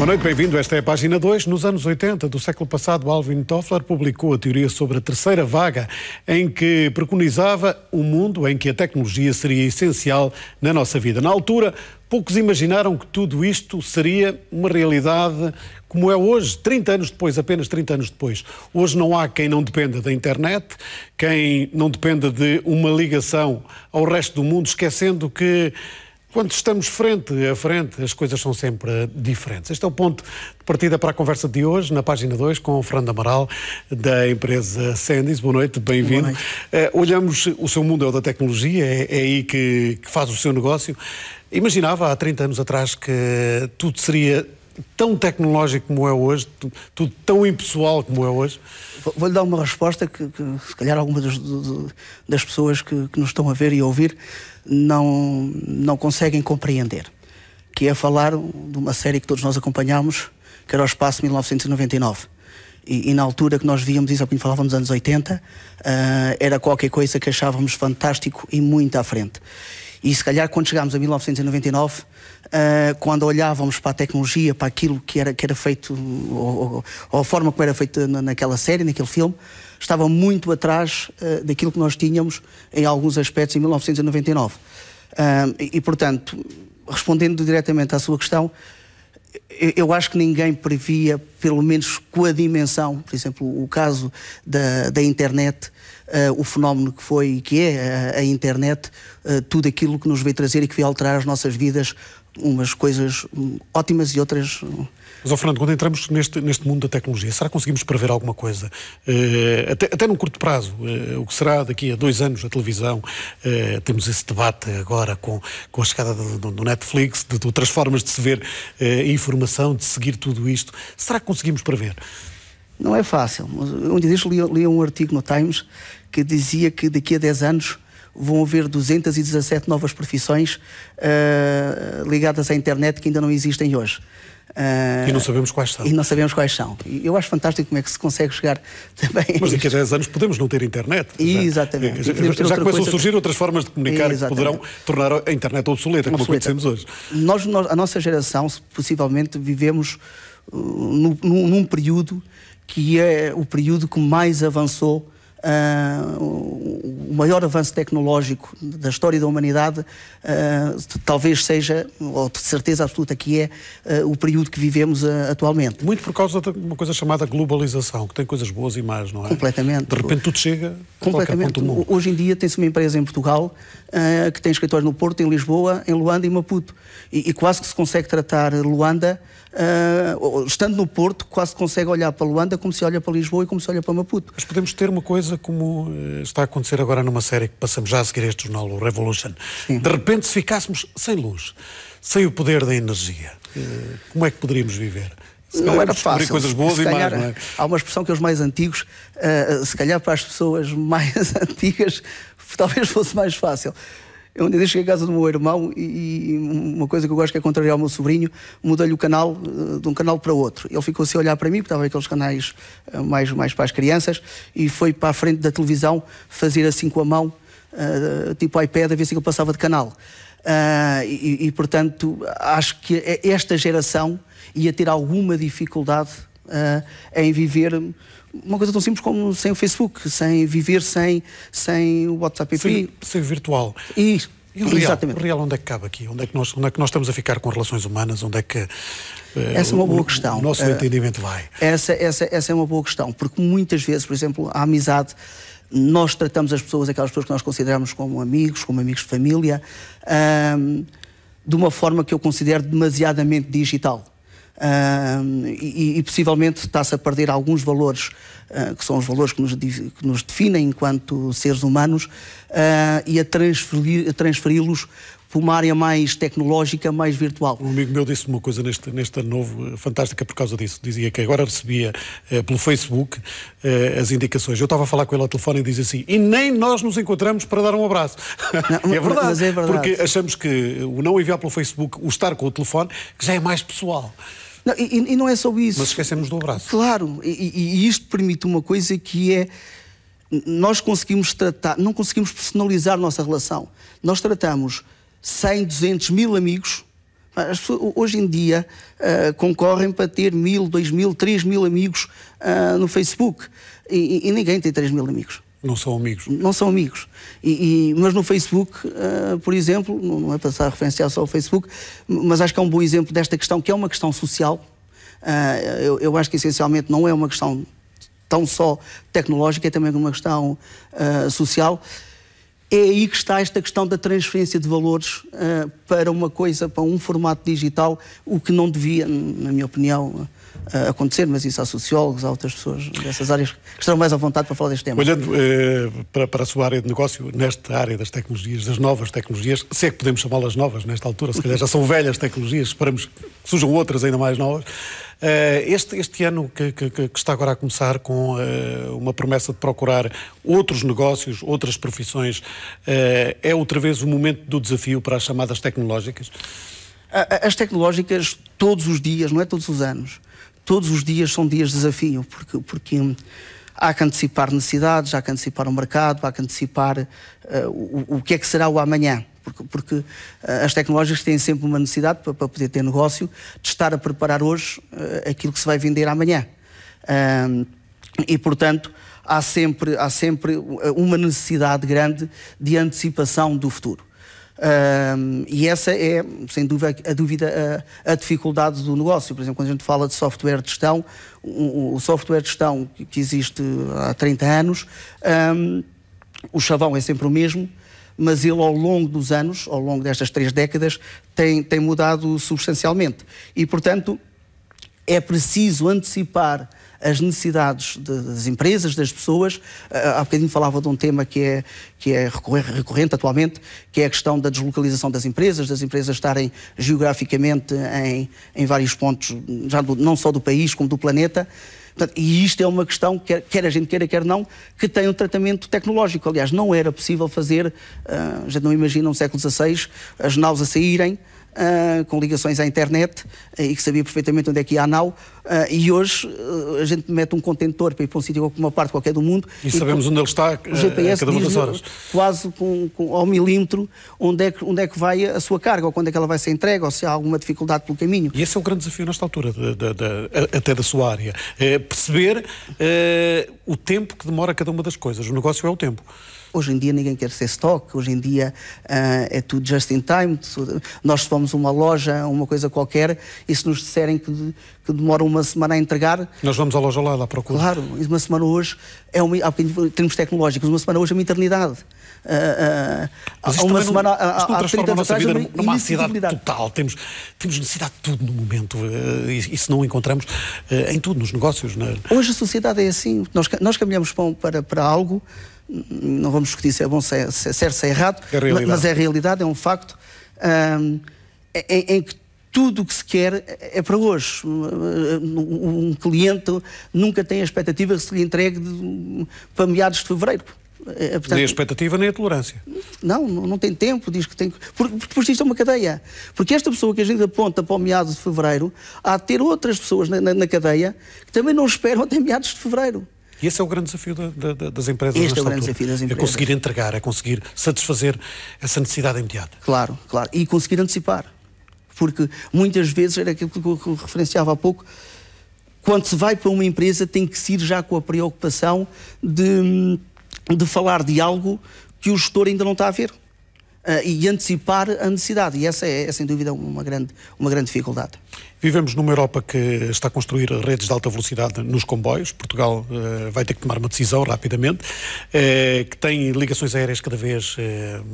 Boa noite, bem-vindo. Esta é a página 2. Nos anos 80 do século passado, Alvin Toffler publicou a teoria sobre a terceira vaga, em que preconizava o um mundo em que a tecnologia seria essencial na nossa vida. Na altura, poucos imaginaram que tudo isto seria uma realidade como é hoje, 30 anos depois, apenas 30 anos depois. Hoje não há quem não dependa da internet, quem não dependa de uma ligação ao resto do mundo, esquecendo que quando estamos frente a frente, as coisas são sempre diferentes. Este é o ponto de partida para a conversa de hoje, na página 2, com o Fernando Amaral, da empresa Sandys. Boa noite, bem-vindo. Uh, olhamos, o seu mundo é o da tecnologia, é, é aí que, que faz o seu negócio. Imaginava há 30 anos atrás que tudo seria tão tecnológico como é hoje, tudo tão impessoal como é hoje? Vou-lhe dar uma resposta que, que se calhar algumas das, das pessoas que, que, nos estão a ver e a ouvir não, não conseguem compreender, que é falar de uma série que todos nós acompanhámos, que era o Espaço 1999. E, e, na altura que nós víamos isso, quando falávamos dos anos 80, uh, eh, era qualquer coisa que achávamos fantástico e muito à frente. E se calhar quando chegámos a 1999, uh, eh, quando olhávamos para a tecnologia, para aquilo que era, que era feito, ou, ou, ou a forma como era feito naquela série, naquele filme, estava muito atrás uh, daquilo que nós tínhamos em alguns aspectos em 1999. Uh, eh, e, e, portanto, respondendo diretamente à sua questão, eu, eu acho que ninguém previa, pelo menos com a dimensão, por exemplo, o caso da, da internet, Uh, o fenómeno que foi e que é a, a internet, uh, tudo aquilo que nos veio trazer e que veio alterar as nossas vidas, umas coisas hum, ótimas e outras um, mas, oh, Fernando, quando entramos neste, neste mundo da tecnologia, será que conseguimos prever alguma coisa? Uh, até, até num curto prazo, uh, o que será daqui a dois anos a televisão? Uh, temos esse debate agora com, com a chegada do, do Netflix, de, de outras formas de se ver informação, de seguir tudo isto. Será que conseguimos prever? Não é fácil. Um dia li, li um artigo no Times que dizia que daqui a 10 anos vão haver 217 novas profissões uh, ligadas à internet que ainda não existem hoje. Uh, e não sabemos quais são. E não sabemos quais são. eu acho fantástico como é que se consegue chegar também. Mas daqui a 10 anos podemos não ter internet. Exatamente. Já, já, já começam a surgir outras formas de comunicar Exatamente. que poderão tornar a internet obsoleta, obsoleta. como acontecemos hoje. Nós, nós, a nossa geração, possivelmente, vivemos uh, num, num, período que é o período que mais avançou uh, maior avanço tecnológico da história da humanidade, uh, talvez seja, ou de certeza absoluta que é, uh, o período que vivemos eh, atualmente. Muito por causa de uma coisa chamada globalização, que tem coisas boas e más, não é? Completamente. De repente tudo chega completamente. Hoje em dia tem-se uma empresa em Portugal que tem escritórios no Porto, em Lisboa, em Luanda e Maputo. E, e quase que se consegue tratar Luanda uh, estando no Porto, quase consegue olhar para Luanda como se olha para Lisboa e como se olha para Maputo. Mas podemos ter uma coisa como eh, está a acontecer agora numa série que passamos já a seguir este jornal, o Revolution. Sim. De repente, se ficássemos sem luz, sem o poder da energia, eh, como é que poderíamos viver? Se não era fácil. coisas boas se calhar, e mais, não é? Há uma expressão que os mais antigos, uh, se calhar para as pessoas mais antigas, talvez fosse mais fácil. Eu, um dia cheguei a casa do meu irmão e, uma coisa que eu gosto que é contrariar o meu sobrinho, mudei-lhe o canal eh, de um canal para outro. Ele ficou assim a olhar para mim, porque estava aqueles canais eh, mais, mais para as crianças, e foi para a frente da televisão fazer assim com a mão, eh, tipo iPad, a ver se ele passava de canal. e, e, portanto, acho que é esta geração ia ter alguma dificuldade uh, em viver uma coisa tão simples como sem o Facebook, sem viver sem, sem o WhatsApp. Sem, sem virtual. E, e o real, Exatamente. o real onde é que cabe aqui? Onde é que, nós, onde é que nós estamos a ficar com relações humanas? Onde é que uh, essa é uma boa o, questão. o nosso uh, entendimento vai? Essa, essa, essa é uma boa questão, porque muitas vezes, por exemplo, a amizade nós tratamos as pessoas, aquelas pessoas que nós consideramos como amigos, como amigos de família, hum, de uma forma que eu considero demasiadamente digital. Uh, e, e, possivelmente está-se a perder alguns valores, uh, que são os valores que nos, que nos definem enquanto seres humanos, uh, e a transferi-los para uma área mais tecnológica, mais virtual. Um amigo meu disse uma coisa neste, neste ano novo eh, fantástica por causa disso. Dizia que agora recebia eh, pelo Facebook eh, as indicações. Eu estava a falar com ele ao telefone e dizia assim: e nem nós nos encontramos para dar um abraço. Não, é, verdade, é verdade. Porque achamos que o não enviar pelo Facebook, o estar com o telefone, já é mais pessoal. Não, e, e, não é só isso. Mas esquecemos do abraço. Claro, e, e isto permite uma coisa que é nós conseguimos tratar, não conseguimos personalizar nossa relação. Nós tratamos 100, 200 mil amigos. Pessoas, hoje em dia uh, concorrem para ter mil, dois mil, três mil amigos uh, no Facebook e, e ninguém tem três mil amigos. Não são amigos. Não são amigos. E, e mas no Facebook, uh, por exemplo, não é passar a referenciar só o Facebook, mas acho que é um bom exemplo desta questão, que é uma questão social. Uh, eu, eu acho que essencialmente não é uma questão tão só tecnológica, é também uma questão uh, social. É aí que está esta questão da transferência de valores uh, para uma coisa, para um formato digital, o que não devia, na minha opinião, uh, acontecer, mas isso há sociólogos, há outras pessoas dessas áreas que estão mais à vontade para falar deste tema. Olhando uh, para, para, a sua área de negócio, nesta área das tecnologias, das novas tecnologias, se é que podemos chamá-las novas nesta altura, se calhar já são velhas tecnologias, esperamos que surjam outras ainda mais novas. Eh, este, este ano que, que, que, está agora a começar com eh, uma promessa de procurar outros negócios, outras profissões, eh, é outra vez o momento do desafio para as chamadas tecnológicas? As tecnológicas, todos os dias, não é todos os anos, todos os dias são dias de desafio, porque, porque hum, há que antecipar necessidades, há que antecipar o mercado, há que antecipar uh, o, o que é que será o amanhã porque, porque eh, as tecnológicas têm sempre uma necessidade para, para, poder ter negócio de estar a preparar hoje eh, aquilo que se vai vender amanhã. e, portanto, há sempre, há sempre eh, uma necessidade grande de antecipação do futuro. e essa é, sem dúvida, a, dúvida a, a, dificuldade do negócio. Por exemplo, quando a gente fala de software de gestão, o, o software de gestão que, existe há 30 anos, um, o chavão é sempre o mesmo, mas ele ao longo dos anos, ao longo destas três décadas, tem, tem mudado substancialmente. E, portanto, é preciso antecipar as necessidades das empresas, das pessoas. Ah, há bocadinho falava de um tema que é, que é recorrente atualmente, que é a questão da deslocalização das empresas, das empresas estarem geograficamente em, em vários pontos, já do, não só do país, como do planeta. Portanto, e isto é uma questão, quer, quer a gente queira, quer não, que tem um tratamento tecnológico. Aliás, não era possível fazer, uh, ah, já não imagina, no século XVI, as naus a saírem uh, com ligações à internet uh, e que sabia perfeitamente onde é que ia a nau. Ah, e hoje a gente mete um contentor para ir para um sítio, uma parte qualquer do mundo. E, e sabemos com, onde ele está o GPS a cada uma das horas. Quase com, com, ao milímetro onde é, que, onde é que vai a sua carga, ou quando é que ela vai ser entregue, ou se há alguma dificuldade pelo caminho. E esse é o grande desafio nesta altura, de, de, de, até da sua área. É perceber eh, o tempo que demora cada uma das coisas. O negócio é o tempo. Hoje em dia ninguém quer ser stock, hoje em dia uh, é tudo just in time. nós somos uma loja, uma coisa qualquer, e se nos disserem que, de, que demora uma semana a entregar. Nós vamos à loja lá, lá procura. Claro, uma semana hoje é uma, em termos tecnológicos, uma semana hoje é uma eternidade. Uh, uh, uma semana não, isto não há 30 anos atrás, vida numa ansiedade total. Temos, temos necessidade de tudo no momento uh, e, e, se não encontramos eh, em tudo, nos negócios. Na... Hoje a sociedade é assim. Nós, nós caminhamos para, para algo não vamos discutir se é bom, se é, é certo, se é errado, é mas é realidade, é um facto, um, em, é, é, em, que tudo o que se quer é para hoje. Um cliente nunca tem a expectativa que se lhe entregue de, para meados de fevereiro. portanto, nem a expectativa, nem a tolerância. Não, não tem tempo, diz que tem que. Porque depois isto é uma cadeia. Porque esta pessoa que a gente aponta para o meados de fevereiro, há de ter outras pessoas na, na, na cadeia que também não esperam até meados de fevereiro. E esse é o grande desafio da, da, das empresas. Este é o grande altura. desafio das é empresas. É conseguir entregar, é conseguir satisfazer essa necessidade imediata. Claro, claro. E conseguir antecipar. Porque muitas vezes, era aquilo que eu referenciava há pouco, quando se vai para uma empresa tem que se ir já com a preocupação de, de falar de algo que o gestor ainda não está a ver. Uh, e antecipar a necessidade. E essa é, é, sem dúvida, uma grande, uma grande dificuldade. Vivemos numa Europa que está a construir redes de alta velocidade nos comboios. Portugal uh, vai ter que tomar uma decisão rapidamente, uh, que tem ligações aéreas cada vez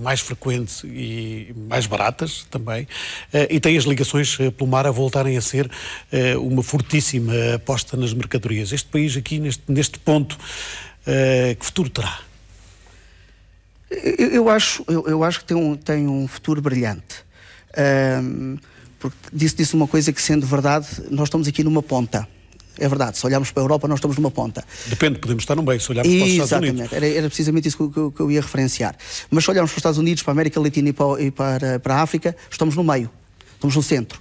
mais frequentes e mais baratas também, e tem as ligações pelo mar a voltarem a ser uma fortíssima aposta nas mercadorias. Este país, aqui neste, neste ponto, que futuro terá? Eu, eu acho, eu, eu, acho que tem um, tem um futuro brilhante. Um, porque disse, disse uma coisa que, sendo verdade, nós estamos aqui numa ponta. É verdade, se olharmos para a Europa, nós estamos numa ponta. Depende, podemos estar num bem, se olharmos Exatamente. para os Estados Unidos. Era, era precisamente isso que eu, que eu, ia referenciar. Mas se olharmos para os Estados Unidos, para a América Latina e para, e para, para a África, estamos no meio, estamos no centro.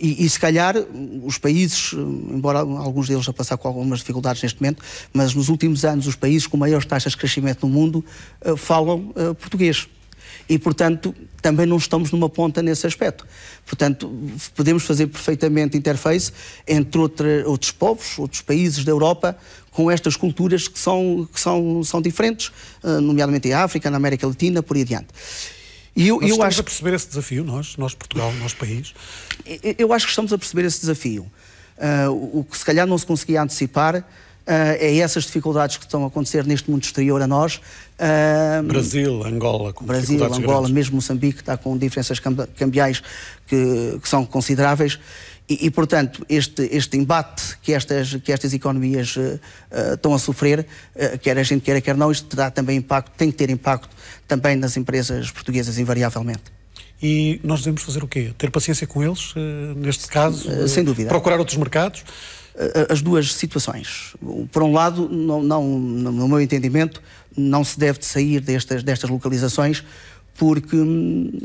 E, e, se calhar os países, embora alguns deles a passar com algumas dificuldades neste momento, mas nos últimos anos os países com maiores taxas de crescimento no mundo uh, falam uh, português. E, portanto, também não estamos numa ponta nesse aspecto. Portanto, podemos fazer perfeitamente interface entre outra, outros povos, outros países da Europa, com estas culturas que são, que são, são diferentes, eh, nomeadamente em África, na América Latina, por aí adiante. E eu, nós eu estamos acho... a perceber esse desafio, nós, nós Portugal, nós país? Eu, acho que estamos a perceber esse desafio. Uh, o, o que se calhar não se conseguia antecipar uh, é essas dificuldades que estão a acontecer neste mundo exterior a nós. Uh, Brasil, Angola, com Brasil, Angola, grandes. mesmo Moçambique está com diferenças cambiais que, que são consideráveis. E, e, portanto, este, este embate que estas, que estas economias uh, estão a sofrer, uh, quer a gente queira, quer não, isto dá também impacto, tem que ter impacto também nas empresas portuguesas, invariavelmente. E nós devemos fazer o quê? Ter paciência com eles, uh, neste caso? sem dúvida. Procurar outros mercados? as duas situações. Por um lado, não, não, no meu entendimento, não se deve sair destas, destas localizações porque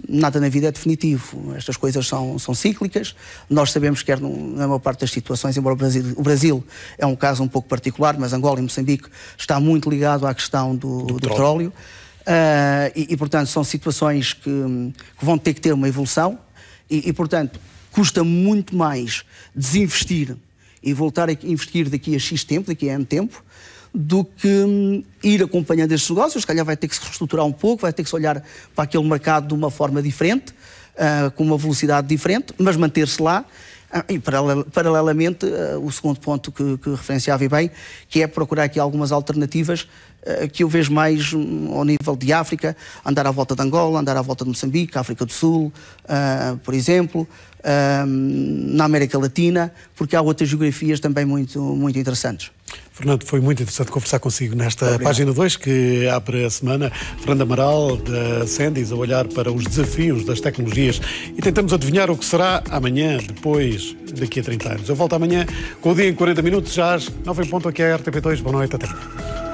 nada na vida é definitivo. Estas coisas são, são cíclicas. Nós sabemos que, na maior parte das situações, embora o Brasil, o Brasil é um caso um pouco particular, mas Angola e Moçambique está muito ligado à questão do, do, do petróleo. petróleo. Uh, e, e, portanto, são situações que, que, vão ter que ter uma evolução. E, e, portanto, custa muito mais desinvestir e voltar a investir daqui a X tempo, daqui a N tempo, do que hum, ir acompanhando estes negócios. Se calhar vai ter que se reestruturar um pouco, vai ter que se olhar para aquele mercado de uma forma diferente, uh, com uma velocidade diferente, mas manter-se lá. Ah, e paralelamente, ah, o segundo ponto que, que referenciava bem, que é procurar aqui algumas alternativas que eu vejo mais hum, ao nível de África, andar à volta de Angola, andar à volta de Moçambique, África do Sul, por exemplo, na América Latina, porque há outras geografias também muito, muito interessantes. Fernando, foi muito interessante conversar consigo nesta Obrigado. página 2 que abre a semana. Fernando Amaral, da Sandys, a olhar para os desafios das tecnologias e tentamos adivinhar o que será amanhã, depois, daqui a 30 anos. Eu volto amanhã com o dia em 40 minutos, já às 9 em ponto aqui à é RTP2. Boa noite, até amanhã.